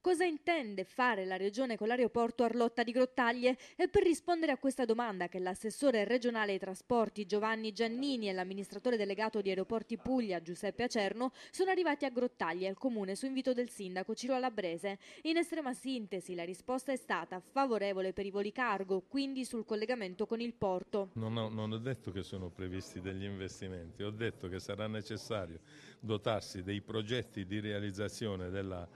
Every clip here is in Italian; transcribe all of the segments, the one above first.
Cosa intende fare la Regione con l'aeroporto Arlotta di Grottaglie? E per rispondere a questa domanda che l'assessore regionale ai trasporti Giovanni Giannini e l'amministratore delegato di Aeroporti Puglia Giuseppe Acerno sono arrivati a Grottaglie, al comune, su invito del sindaco Ciro Alabrese. In estrema sintesi la risposta è stata favorevole per i voli cargo, quindi sul collegamento con il porto. Non ho, non ho detto che sono previsti degli investimenti, ho detto che sarà necessario dotarsi dei progetti di realizzazione della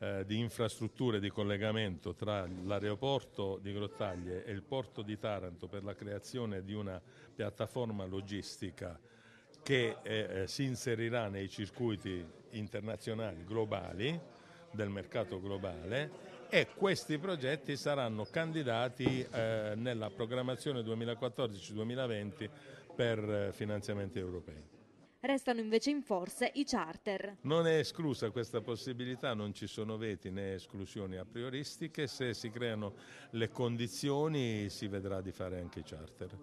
eh, di infrastrutture di collegamento tra l'aeroporto di Grottaglie e il porto di Taranto per la creazione di una piattaforma logistica che eh, eh si inserirà nei circuiti internazionali globali del mercato globale e questi progetti saranno candidati eh, nella programmazione 2014-2020 per eh, finanziamenti europei. Restano invece in forze i charter. Non è esclusa questa possibilità, non ci sono veti né esclusioni a prioristiche, se si creano le condizioni si vedrà di fare anche i charter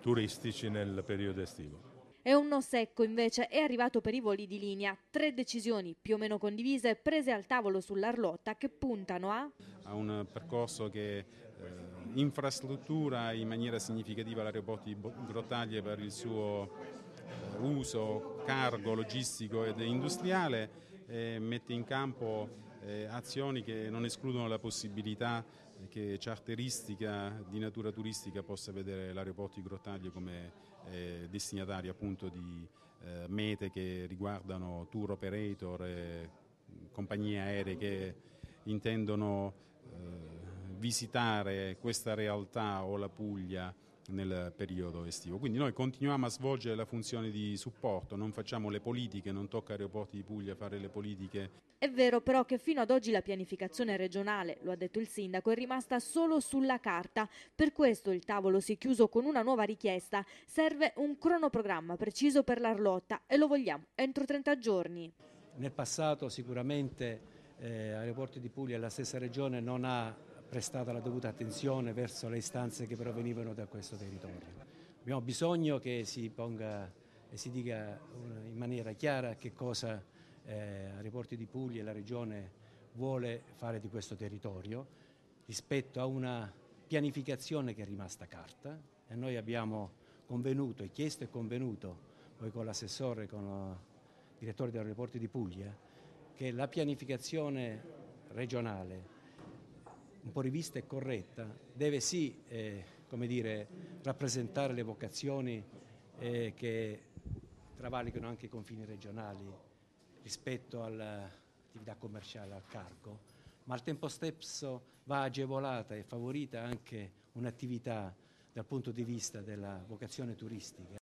turistici nel periodo estivo. E un no secco invece è arrivato per i voli di linea. Tre decisioni più o meno condivise prese al tavolo sull'Arlotta che puntano a... A un percorso che eh, infrastruttura in maniera significativa l'aeroporto di Grottaglie per il suo eh, uso, cargo, logistico ed industriale e mette in campo eh, azioni che non escludono la possibilità che charteristica di natura turistica possa vedere l'aeroporto di Grottaglio come eh, destinatario appunto di eh, mete che riguardano tour operator e compagnie aeree che intendono eh, visitare questa realtà o la Puglia nel periodo estivo. Quindi noi continuiamo a svolgere la funzione di supporto, non facciamo le politiche, non tocca a Aeroporti di Puglia fare le politiche. È vero però che fino ad oggi la pianificazione regionale, lo ha detto il sindaco, è rimasta solo sulla carta. Per questo il tavolo si è chiuso con una nuova richiesta. Serve un cronoprogramma preciso per l'Arlotta e lo vogliamo entro 30 giorni. Nel passato sicuramente eh, Aeroporti di Puglia e la stessa regione non ha prestata la dovuta attenzione verso le istanze che provenivano da questo territorio. Abbiamo bisogno che si ponga e si dica eh, in maniera chiara che cosa eh, Aeroporti di Puglia e la Regione vuole fare di questo territorio rispetto a una pianificazione che è rimasta carta e noi abbiamo convenuto e chiesto e convenuto poi con l'assessore e con il eh, direttore degli di Puglia che la pianificazione regionale un po' rivista e corretta, deve sì eh, dire, rappresentare le vocazioni eh, che travalicano anche i confini regionali rispetto all'attività commerciale, al cargo, ma al tempo stesso va agevolata e favorita anche un'attività dal punto di vista della vocazione turistica.